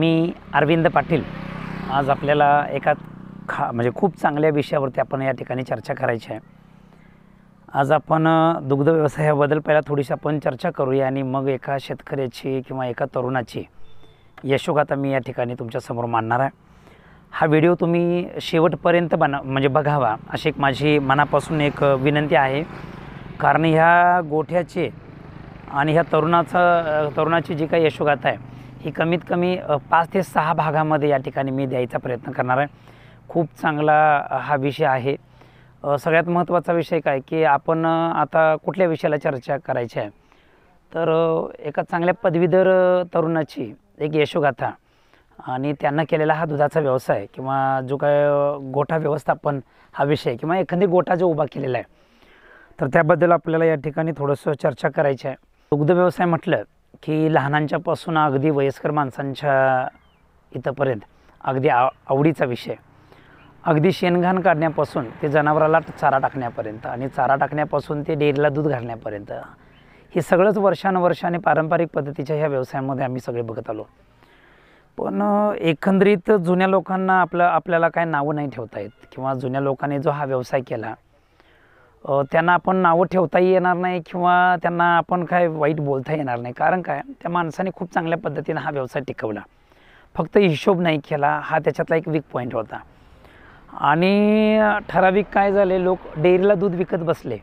मी अरविंद पाटील आज आपल्याला एका खा म्हणजे खूप चांगल्या विषयावरती आपण या ठिकाणी चर्चा करायची आहे आज आपण दुग्ध व्यवसायाबद्दल पहिला थोडीशी आपण चर्चा करूया आणि मग एका शेतकऱ्याची किंवा एका तरुणाची यशोगाथा मी या ठिकाणी तुमच्यासमोर मांडणार आहे हा व्हिडिओ तुम्ही शेवटपर्यंत बना म्हणजे बघावा अशी एक माझी मनापासून एक विनंती आहे कारण ह्या गोठ्याचे आणि ह्या तरुणाचा तरुणाची जी काही यशोगाथा आहे ही कमीत कमी पाच ते सहा भागामध्ये या ठिकाणी मी द्यायचा प्रयत्न करणार आहे खूप चांगला हा विषय आहे सगळ्यात महत्त्वाचा विषय काय की आपण आता कुठल्या विषयाला चर्चा करायची आहे तर एका चांगल्या पदवीधर तरुणाची एक यशोगाथा आणि त्यांना केलेला हा दुधाचा व्यवसाय किंवा जो काय गोठा व्यवस्थापन हा विषय किंवा एखादी गोठा जो उभा केलेला आहे तर त्याबद्दल आपल्याला या ठिकाणी थोडंसं चर्चा करायची आहे दुग्ध व्यवसाय म्हटलं की लहानांच्यापासून अगदी वयस्कर माणसांच्या इथंपर्यंत अगदी आव आवडीचा विषय अगदी शेणघाण काढण्यापासून ते जनावराला चारा टाकण्यापर्यंत आणि चारा टाकण्यापासून ते डेअरीला दूध घालण्यापर्यंत हे सगळंच वर्षानुवर्षाने पारंपरिक पद्धतीच्या ह्या व्यवसायामध्ये आम्ही सगळे बघत आलो पण एकंदरीत जुन्या लोकांना आपलं आपल्याला काय नावं नाही ठेवता येत किंवा जुन्या लोकांनी जो हा व्यवसाय केला त्यांना आपण नावं ठेवताही येणार नाही किंवा त्यांना आपण काय वाईट बोलता येणार नाही कारण काय त्या माणसाने खूप चांगल्या पद्धतीनं हा व्यवसाय टिकवला फक्त हिशोब नाही केला हा त्याच्यातला एक वीक पॉईंट होता आणि ठराविक काय झाले लोक डेअरीला दूध विकत बसले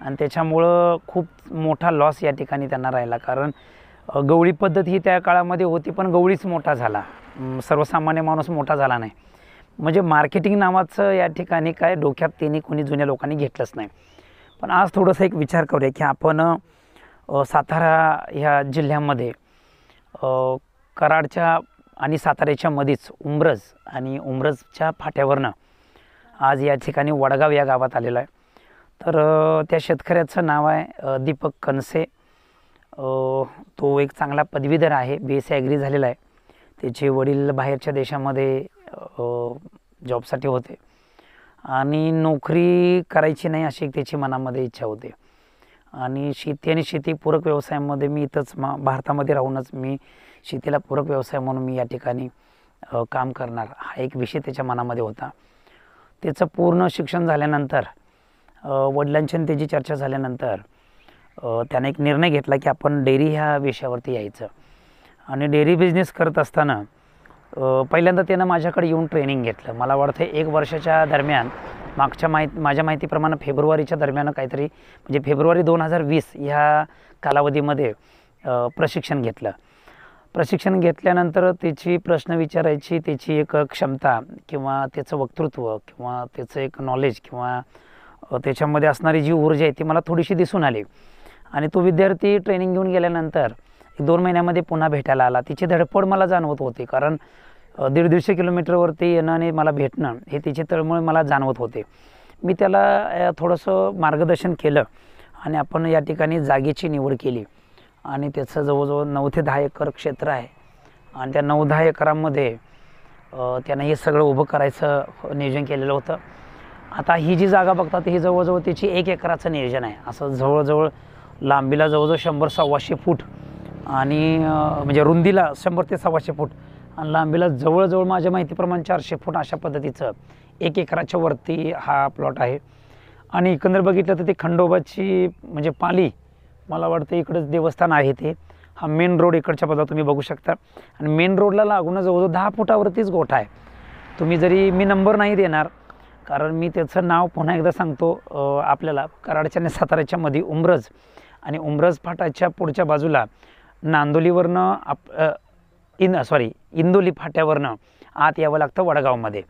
आणि त्याच्यामुळं खूप मोठा लॉस या ठिकाणी त्यांना राहिला कारण गवळी पद्धत ही त्या काळामध्ये होती पण गवळीच मोठा झाला सर्वसामान्य माणूस मोठा झाला नाही म्हणजे मार्केटिंग नावाचं या ठिकाणी काय डोक्यात त्यांनी कोणी जुन्या लोकांनी घेतलंच नाही पण आज थोडंसं एक विचार करूया की आपण सातारा ह्या जिल्ह्यामध्ये कराडच्या आणि साताऱ्याच्या मध्येच उमरज आणि उमरजच्या फाट्यावरनं आज या ठिकाणी वडगाव या गावात आलेला आहे तर त्या शेतकऱ्याचं नाव आहे दीपक कनसे तो एक चांगला पदवीधर आहे बी एस सी ॲग्री झालेला आहे त्याचे वडील बाहेरच्या देशामध्ये जॉबसाठी होते आणि नोकरी करायची नाही अशी त्याची मनामध्ये इच्छा होते आणि शेती आणि शेती पूरक व्यवसायामध्ये मी इथंच मा भारतामध्ये राहूनच मी शेतीला पूरक व्यवसाय म्हणून मी या ठिकाणी काम करणार हा एक विषय त्याच्या मनामध्ये होता त्याचं पूर्ण शिक्षण झाल्यानंतर वडिलांची त्याची चर्चा झाल्यानंतर त्याने एक निर्णय घेतला की आपण डेअरी ह्या विषयावरती यायचं आणि डेअरी बिझनेस करत असताना पहिल्यांदा त्यानं माझ्याकडे येऊन ट्रेनिंग घेतलं मला वाटतं एक वर्षाच्या दरम्यान मागच्या माहिती माझ्या माहितीप्रमाणे फेब्रुवारीच्या दरम्यान काहीतरी म्हणजे फेब्रुवारी दोन हजार वीस ह्या कालावधीमध्ये प्रशिक्षण घेतलं प्रशिक्षण घेतल्यानंतर त्याची प्रश्न विचारायची त्याची एक क्षमता किंवा त्याचं वक्तृत्व किंवा त्याचं एक नॉलेज किंवा त्याच्यामध्ये असणारी जी ऊर्जा आहे ती मला थोडीशी दिसून आली आणि तो विद्यार्थी ट्रेनिंग घेऊन गेल्यानंतर दोन महिन्यामध्ये पुन्हा भेटायला आला तिची धडपड मला जाणवत होती कारण दीड दीडशे किलोमीटरवरती येणं आणि मला भेटणं हे तिची तळमळ मला जाणवत होते मी त्याला थोडंसं मार्गदर्शन केलं आणि आपण या ठिकाणी जागेची निवड केली आणि त्याचं जवळजवळ नऊ ते दहा एकर क्षेत्र आहे आणि त्या नऊ दहा एकरांमध्ये त्यानं हे सगळं उभं करायचं नियोजन केलेलं होतं आता ही जी जागा बघतात ही जवळजवळ त्याची एक एकराचं नियोजन आहे असं जवळजवळ लांबीला जवळजवळ शंभर सव्वाशे फूट आणि म्हणजे रुंदीला शंभर ते सव्वाशे फूट आणि लांबीला जवळजवळ माझ्या माहितीप्रमाणे चारशे फूट अशा पद्धतीचं एक एकराच्या वरती हा प्लॉट आहे आणि एकंदर बघितलं तर ते खंडोबाची म्हणजे पाली मला वाटतं इकडंच देवस्थान आहे ते हा मेन रोड इकडच्या बाजूला तुम्ही बघू शकता आणि मेन रोडला लागून जवळजवळ दहा फुटावरतीच गोठा आहे तुम्ही जरी मी नंबर नाही देणार कारण मी त्याचं नाव पुन्हा एकदा सांगतो आपल्याला कराडच्या आणि साताऱ्याच्या मध्ये उमरज आणि उमरज फाटाच्या पुढच्या बाजूला नांदोलीवरनं आप इन सॉरी इंदोली फाट्यावरनं आत यावं लागतं वडगावमध्ये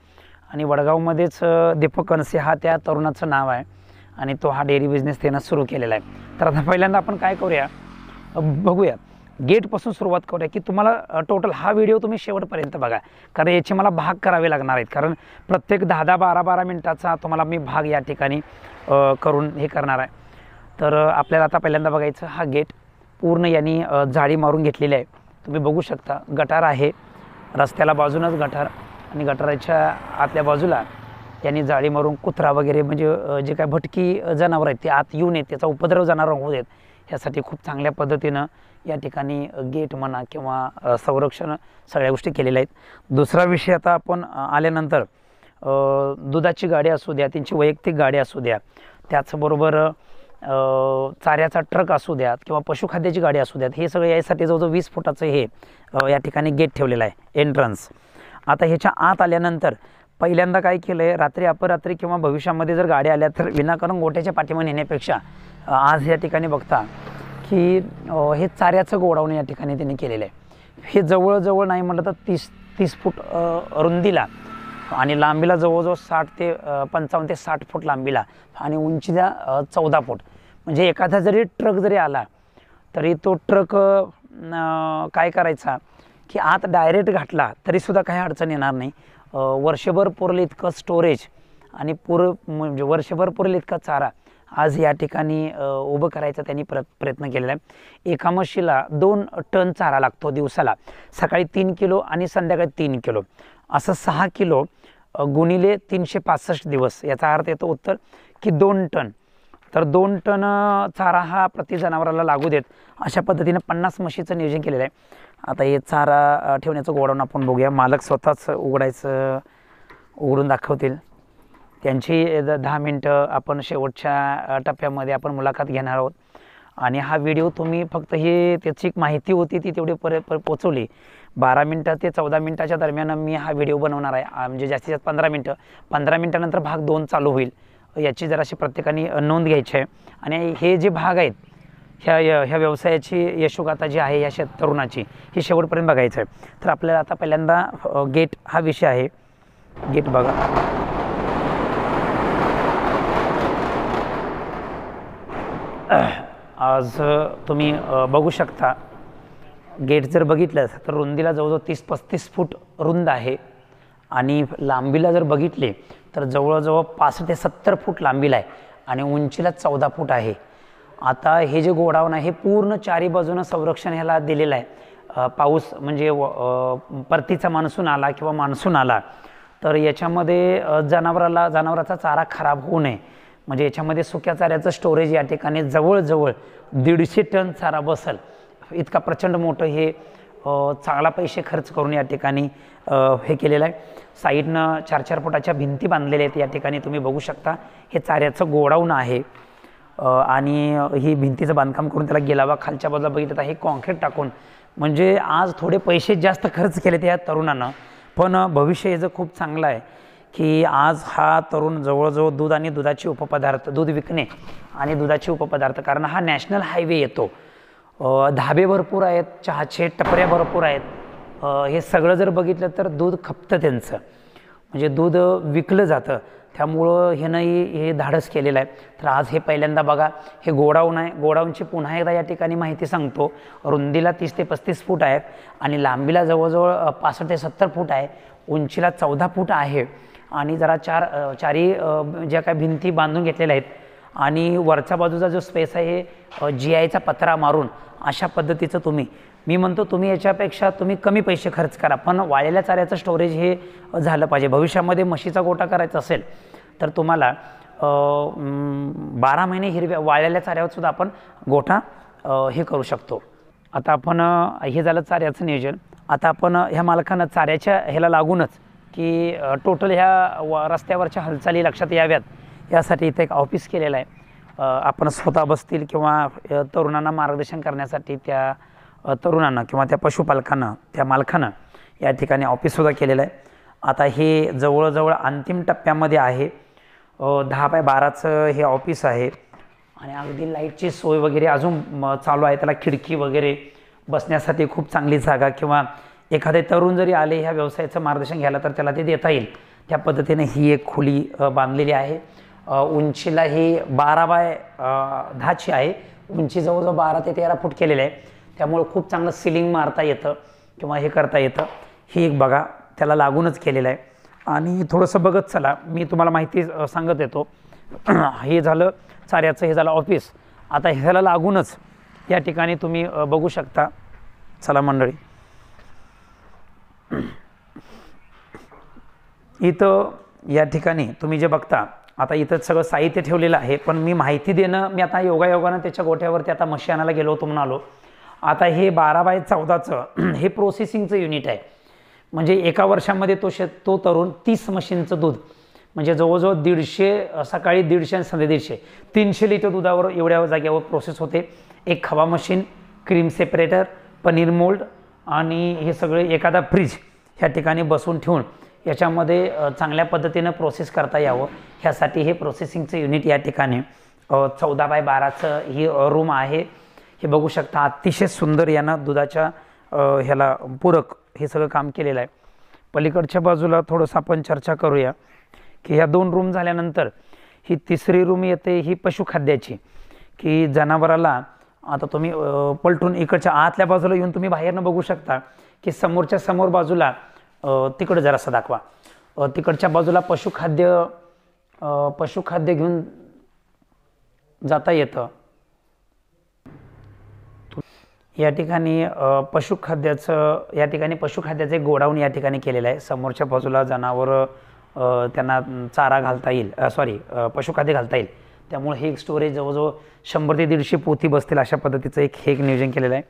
आणि वडगावमध्येच दीपक कनसे हा त्या तरुणाचं नाव आहे आणि तो हा डेअरी बिझनेस त्यानं सुरू केलेला आहे तर आता पहिल्यांदा आपण काय करूया बघूया गेटपासून सुरुवात करूया की तुम्हाला टोटल हा व्हिडिओ तुम्ही शेवटपर्यंत बघा कारण याचे मला भाग करावे लागणार आहेत कारण प्रत्येक दहा दहा बारा बारा मिनटाचा तुम्हाला मी भाग या ठिकाणी करून हे करणार आहे तर आपल्याला आता पहिल्यांदा बघायचं हा गेट पूर्ण यांनी जाळी मारून घेतलेली आहे तुम्ही बघू शकता गटार आहे रस्त्याला बाजूनच गटार आणि गटाराच्या आतल्या बाजूला यांनी जाळी मारून कुत्रा वगैरे म्हणजे जे काय भटकी जनावर आहेत ते आत येऊ नयेत त्याचा उपद्रव जनावर होऊ देत यासाठी खूप चांगल्या पद्धतीनं या ठिकाणी गेट म्हणा किंवा संरक्षण सगळ्या गोष्टी केलेल्या आहेत दुसरा विषय आता आपण आल्यानंतर दुधाची गाडी असू द्या त्यांची वैयक्तिक गाडी असू द्या त्याचबरोबर चाऱ्याचा ट्रक असू द्यात किंवा पशुखाद्याची गाडी असू द्यात हे सगळं यासाठी जवळजवळ वीस फुटाचं हे या ठिकाणी गेट ठेवलेलं आहे एंट्रन्स आता ह्याच्या आत आल्यानंतर पहिल्यांदा काय केलं आहे रात्री अपरात्री किंवा भविष्यामध्ये जर गाड्या आल्या तर विनाकारण गोट्याच्या पाठीमा नेण्यापेक्षा आज या ठिकाणी बघता की हे चाऱ्याचं गोडावणं या ठिकाणी त्यांनी केलेलं आहे हे जवळजवळ नाही म्हटलं तर तीस तीस फूट रुंदीला आणि लांबीला जवळजवळ साठ ते पंचावन्न ते साठ फूट लांबीला आणि उंचीला चौदा फूट म्हणजे एखादा जरी ट्रक जरी आला तरी तो ट्रक काय करायचा की आत डायरेक्ट घातला तरीसुद्धा काही अडचण येणार नाही वर्षभर पुरलं इतकं स्टोरेज आणि पुर म्हणजे वर्षभर पुरेल इतका चारा आज या ठिकाणी उभं करायचा त्यांनी प्र प्रयत्न केलेला आहे एका मशीला दोन टन चारा लागतो दिवसाला सकाळी तीन किलो आणि संध्याकाळी तीन किलो असं सहा किलो गुणिले तीनशे पासष्ट दिवस याचा अर्थ येतो उत्तर की दोन टन तर दोन टन चारा हा प्रति जनावराला लागू देत अशा पद्धतीनं पन्नास म्हशीचं नियोजन केलेलं आहे आता हे चारा ठेवण्याचं गोडाऊन आपण बघूया मालक स्वतःच उघडायचं उघडून दाखवतील त्यांची दहा मिनटं आपण शेवटच्या टप्प्यामध्ये आपण मुलाखत घेणार आहोत आणि हा व्हिडिओ तुम्ही फक्त हे त्याची माहिती होती ती तेवढी पर पोचवली बारा मिनटं ते चौदा मिनटाच्या दरम्यान मी हा व्हिडिओ बनवणार आहे म्हणजे जास्तीत जास्त पंधरा मिनटं पंधरा मिनटानंतर भाग दोन चालू होईल याची जराशी प्रत्येकाने नोंद घ्यायची आहे आणि हे जे भाग आहेत ह्या ह्या व्यवसायाची यशोगाथा जी आहे या शे तरुणाची ही शेवटपर्यंत बघायचं आहे तर आपल्याला आता पहिल्यांदा गेट हा विषय आहे गेट बघा आज तुम्ही बघू शकता गेट जर बघितलं तर रुंदीला जवळजवळ तीस पस्तीस फूट रुंद आहे आणि लांबीला जर बघितले तर जवळजवळ पासष्ट ते सत्तर फूट लांबीला आहे आणि उंचीला चौदा फूट आहे आता हे जे गोडाऊन आहे हे पूर्ण चारी बाजूनं संरक्षण ह्याला दिलेलं आहे पाऊस म्हणजे परतीचा मान्सून आला किंवा मान्सून आला तर याच्यामध्ये जनावराला जनावराचा चारा खराब होऊ नये म्हणजे याच्यामध्ये सुक्या चाऱ्याचं स्टोरेज या ठिकाणी जवळजवळ दीडशे टन चारा बसल इतका प्रचंड मोठं हे चांगला पैसे खर्च करून या ठिकाणी हे केलेलं आहे साईडनं चार चार फुटाच्या भिंती बांधलेल्या आहेत या ठिकाणी तुम्ही बघू शकता हे चाऱ्याचं गोडाऊन आहे आणि ही भिंतीचं बांधकाम करून त्याला गेलावा खालच्या बाजूला बघितलं तर हे कॉन्क्रीट टाकून म्हणजे आज थोडे पैसे जास्त खर्च केले त्या तरुणानं पण भविष्य याचं खूप चांगलं आहे की आज हा तरुण जवळजवळ दूध आणि दुधाचे उपपदार्थ दूध विकणे आणि दुधाचे उपपदार्थ कारण हा नॅशनल हायवे येतो धाबे भरपूर आहेत चहाचे टपऱ्या भरपूर आहेत हे सगळं जर बघितलं तर दूध खपतं त्यांचं म्हणजे दूध विकलं जातं त्यामुळं हे नाही हे धाडस केलेलं आहे तर आज हे पहिल्यांदा बघा हे गोडाऊन आहे गोडाऊनची पुन्हा एकदा या ठिकाणी माहिती सांगतो रुंदीला तीस ते पस्तीस फूट आहेत आणि लांबीला जवळजवळ पासष्ट ते सत्तर फूट आहे उंचीला चौदा फूट आहे आणि जरा चार चारी ज्या काही भिंती बांधून घेतलेल्या आहेत आणि वरच्या बाजूचा जो स्पेस आहे हे जी आयचा पत्रा मारून अशा पद्धतीचं तुम्ही मी म्हणतो तुम्ही याच्यापेक्षा तुम्ही कमी पैसे खर्च करा पण वाळलेल्या चाऱ्याचं स्टोरेज हे झालं पाहिजे भविष्यामध्ये म्हशीचा गोटा करायचा असेल तर तुम्हाला बारा महिने हिरव्या वाळलेल्या चाऱ्यावरसुद्धा आपण गोठा हे करू शकतो आता आपण हे झालं चाऱ्याचं नियोजन आता आपण ह्या मालकानं चाऱ्याच्या ह्याला लागूनच की टोटल ह्या व रस्त्यावरच्या हालचाली लक्षात याव्यात यासाठी इथं एक ऑफिस केलेलं आहे आपण स्वतः बसतील किंवा तरुणांना मार्गदर्शन करण्यासाठी त्या तरुणांना किंवा त्या पशुपालकांना त्या मालकांना या ठिकाणी ऑफिससुद्धा केलेलं आहे आता हे जवळजवळ अंतिम टप्प्यामध्ये आहे दहा बाय बाराचं हे ऑफिस आहे आणि अगदी लाईटची सोय वगैरे अजून चालू आहे त्याला खिडकी वगैरे बसण्यासाठी खूप चांगली जागा किंवा एखादे तरुण जरी आले ह्या व्यवसायाचं मार्गदर्शन घ्यायला तर त्याला ते देता येईल त्या पद्धतीने ही एक खोली बांधलेली आहे उंचीला ही बारा बाय दहाची आहे उंची जवळजवळ बारा ते तेरा फूट केलेली आहे त्यामुळं खूप चांगलं सिलिंग मारता येतं किंवा हे करता येतं ही एक बघा त्याला लागूनच केलेलं आहे आणि थोडंसं बघत चला मी तुम्हाला माहिती सांगत येतो हे झालं चाऱ्याचं हे झालं ऑफिस आता ह्याला लागूनच या ठिकाणी तुम्ही बघू शकता चला मंडळी इथं या ठिकाणी तुम्ही जे बघता आता इथंच सगळं साहित्य ठेवलेलं आहे पण मी माहिती देणं मी आता योगायोगानं त्याच्या गोठ्यावरती आता मशीनाला गेलो होतो म्हणालो आता हे बारा बाय चौदाचं हे प्रोसेसिंगचं युनिट आहे म्हणजे एका वर्षामध्ये तो शेत तो तरुण तीस मशीनचं दूध म्हणजे जवळजवळ दीडशे सकाळी दीडशे आणि संध्या दीडशे तीनशे लिटर दुधावर एवढ्या जाग्यावर प्रोसेस होते एक खवा machine cream separator paneer mould आणि हे सगळे एखादा फ्रीज ह्या ठिकाणी बसून ठेवून याच्यामध्ये चांगल्या पद्धतीनं प्रोसेस करता यावं ह्यासाठी हे प्रोसेसिंगचं युनिट या ठिकाणी चौदा बाय बाराचं ही रूम आहे हे बघू शकता अतिशय सुंदर यानं दुधाच्या ह्याला पूरक हे सगळं काम केलेलं आहे पलीकडच्या बाजूला थोडंसं आपण चर्चा करूया की ह्या दोन रूम झाल्यानंतर ही तिसरी रूम येते ही पशुखाद्याची की जनावराला आता तुम्ही पलटून इकडच्या आतल्या बाजूला येऊन तुम्ही बाहेरनं बघू शकता की समोरच्या समोर बाजूला तिकडं जरासा दाखवा तिकडच्या बाजूला पशुखाद्य पशुखाद्य घेऊन जाता येतं या ठिकाणी पशुखाद्याचं या ठिकाणी पशुखाद्याचं एक गोडाऊन या ठिकाणी केलेलं आहे समोरच्या बाजूला जनावर त्यांना चारा घालता येईल सॉरी पशुखाद्य घालता येईल त्यामुळे हे एक स्टोरेज जवळजवळ शंभर ते दीडशे पोथी बसतील अशा पद्धतीचं एक हे एक नियोजन केलेलं आहे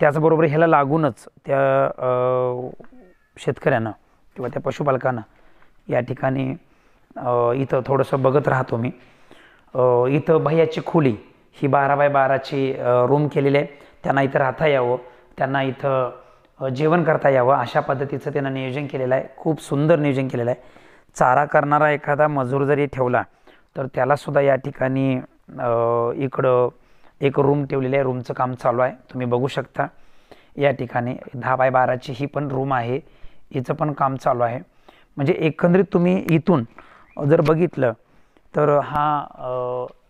त्याचबरोबर ह्याला लागूनच त्या शेतकऱ्यांना किंवा त्या पशुपालकांना या ठिकाणी इथं थोडंसं बघत राहतो मी इथं भैयाची खोली ही बारा बाय बाराची रूम केलेली आहे त्यांना इथं राहता यावं त्यांना इथं जेवण करता यावं अशा पद्धतीचं त्यांना नियोजन केलेलं आहे खूप सुंदर नियोजन केलेलं आहे चारा करणारा एखादा मजूर जरी ठेवला तर त्यालासुद्धा या ठिकाणी इकडं एक रूम ठेवलेली आहे रूमचं काम चालू आहे तुम्ही बघू शकता या ठिकाणी दहा बाय बाराची ही पण रूम आहे याचं पण काम चालू आहे म्हणजे एकंदरीत तुम्ही इथून जर बघितलं तर हा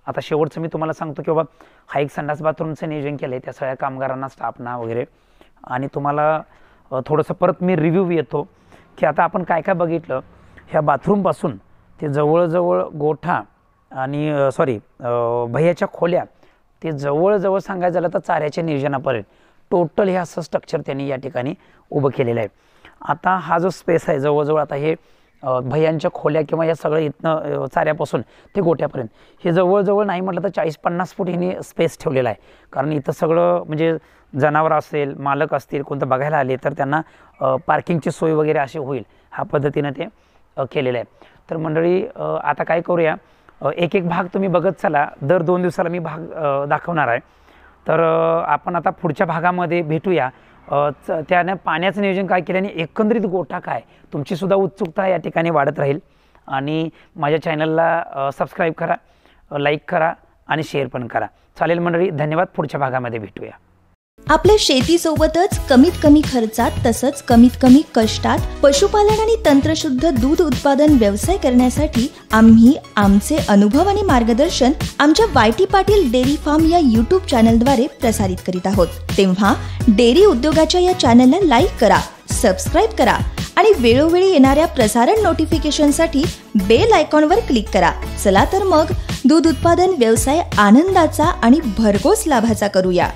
आता शेवटचं मी तुम्हाला सांगतो की बाबा हा एक संडास बाथरूमचं नियोजन केलं त्या सगळ्या कामगारांना स्टाफना वगैरे आणि तुम्हाला थोडंसं परत मी रिव्ह्यू येतो की आता आपण काय काय बघितलं ह्या बाथरूमपासून ते जवळजवळ गोठा आणि सॉरी भैयाच्या खोल्या ते जवळजवळ सांगायचं झालं तर चाऱ्याच्या नियोजनापर्यंत टोटल हे असं स्ट्रक्चर त्यांनी या ठिकाणी उभं केलेलं आहे आता हा जो स्पेस आहे जवळजवळ आता हे भयांच्या खोल्या किंवा या सगळ्या इथनं चाऱ्यापासून ते गोट्यापर्यंत हे जवळजवळ नाही म्हटलं तर चाळीस पन्नास फूट हिने स्पेस ठेवलेला आहे कारण इथं सगळं म्हणजे जनावर असेल मालक असतील कोणतं बघायला आले तर त्यांना पार्किंगची सोय वगैरे अशी होईल ह्या पद्धतीनं ते केलेलं आहे तर मंडळी आता काय करूया एक एक भाग तुम्ही बघत चला दर दोन दिवसाला मी भाग दाखवणार आहे तर आपण आता पुढच्या भागामध्ये भेटूया त्यानं पाण्याचं नियोजन काय आणि एकंदरीत गोठा काय तुमचीसुद्धा उत्सुकता या ठिकाणी वाढत राहील आणि माझ्या चॅनलला सबस्क्राईब करा लाईक करा आणि शेअर पण करा चालेल मंडळी धन्यवाद पुढच्या भागामध्ये भेटूया आपल्या शेतीसोबतच कमीत कमी खर्चात तसंच कमीत कमी कष्टात पशुपालन आणि तंत्रशुद्ध दूध उत्पादन व्यवसाय करण्यासाठी आम्ही आमचे अनुभव आणि मार्गदर्शन आमच्या वायटी पाटील डेअरी फार्म या युट्यूब चॅनलद्वारे प्रसारित करीत आहोत तेव्हा डेअरी उद्योगाच्या या चॅनलला लाईक करा सबस्क्राईब करा आणि वेळोवेळी येणाऱ्या प्रसारण नोटिफिकेशनसाठी बेल आयकॉनवर क्लिक करा चला तर मग दूध उत्पादन व्यवसाय आनंदाचा आणि भरघोस लाभाचा करूया